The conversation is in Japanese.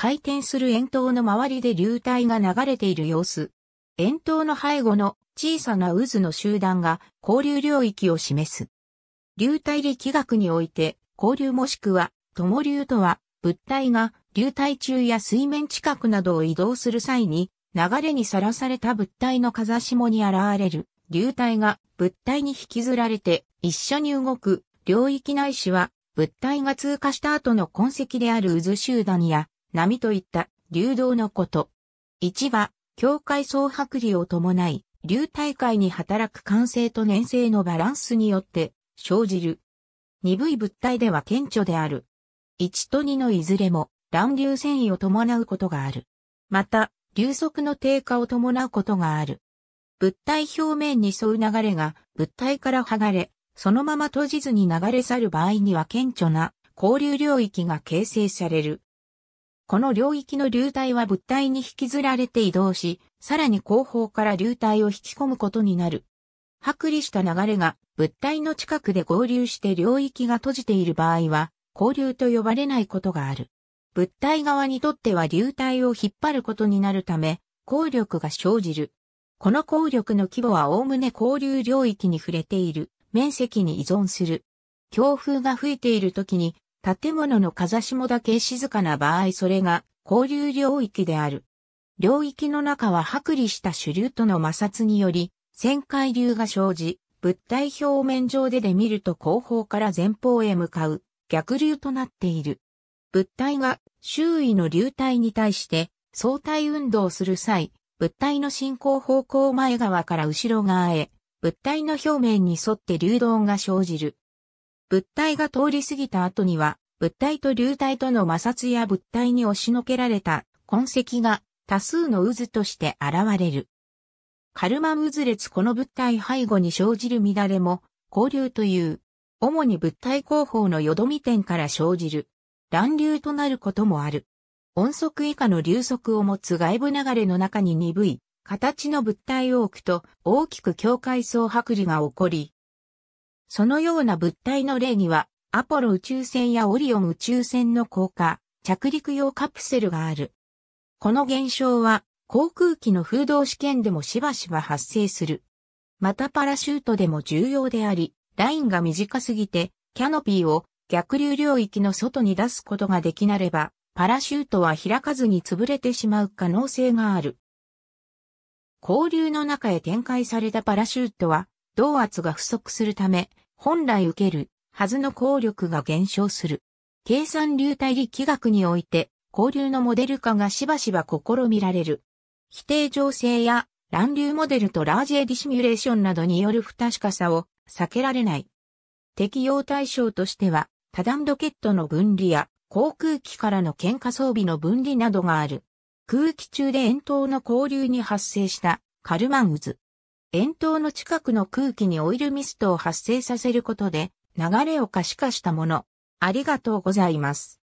回転する円筒の周りで流体が流れている様子。円筒の背後の小さな渦の集団が交流領域を示す。流体力学において、交流もしくは、共流とは、物体が流体中や水面近くなどを移動する際に、流れにさらされた物体の風下に現れる流体が物体に引きずられて一緒に動く領域内視は物体が通過した後の痕跡である渦集団や波といった流動のこと。一は、境界総剥離を伴い、流体界に働く慣性と粘性のバランスによって生じる。鈍い物体では顕著である。1と2のいずれも乱流繊維を伴うことがある。また、流速の低下を伴うことがある。物体表面に沿う流れが物体から剥がれ、そのまま閉じずに流れ去る場合には顕著な交流領域が形成される。この領域の流体は物体に引きずられて移動し、さらに後方から流体を引き込むことになる。剥離した流れが物体の近くで合流して領域が閉じている場合は、交流と呼ばれないことがある。物体側にとっては流体を引っ張ることになるため、効力が生じる。この効力の規模はおおむね交流領域に触れている面積に依存する。強風が吹いている時に建物の風下だけ静かな場合それが交流領域である。領域の中は剥離した主流との摩擦により、旋回流が生じ、物体表面上でで見ると後方から前方へ向かう逆流となっている。物体が周囲の流体に対して相対運動する際、物体の進行方向前側から後ろ側へ、物体の表面に沿って流動が生じる。物体が通り過ぎた後には、物体と流体との摩擦や物体に押しのけられた痕跡が多数の渦として現れる。カルマム渦列この物体背後に生じる乱れも、交流という、主に物体後方の淀み点から生じる、乱流となることもある。音速以下の流速を持つ外部流れの中に鈍い、形の物体を置くと大きく境界層剥離が起こり、そのような物体の例には、アポロ宇宙船やオリオン宇宙船の降下、着陸用カプセルがある。この現象は、航空機の風洞試験でもしばしば発生する。またパラシュートでも重要であり、ラインが短すぎて、キャノピーを逆流領域の外に出すことができなれば、パラシュートは開かずに潰れてしまう可能性がある。交流の中へ展開されたパラシュートは、動圧が不足するため、本来受けるはずの効力が減少する。計算流体力学において、交流のモデル化がしばしば試みられる。否定情勢や乱流モデルとラージエディシミュレーションなどによる不確かさを避けられない。適用対象としては、多段ロケットの分離や航空機からの喧嘩装備の分離などがある。空気中で円筒の交流に発生したカルマン渦。円筒の近くの空気にオイルミストを発生させることで流れを可視化したもの。ありがとうございます。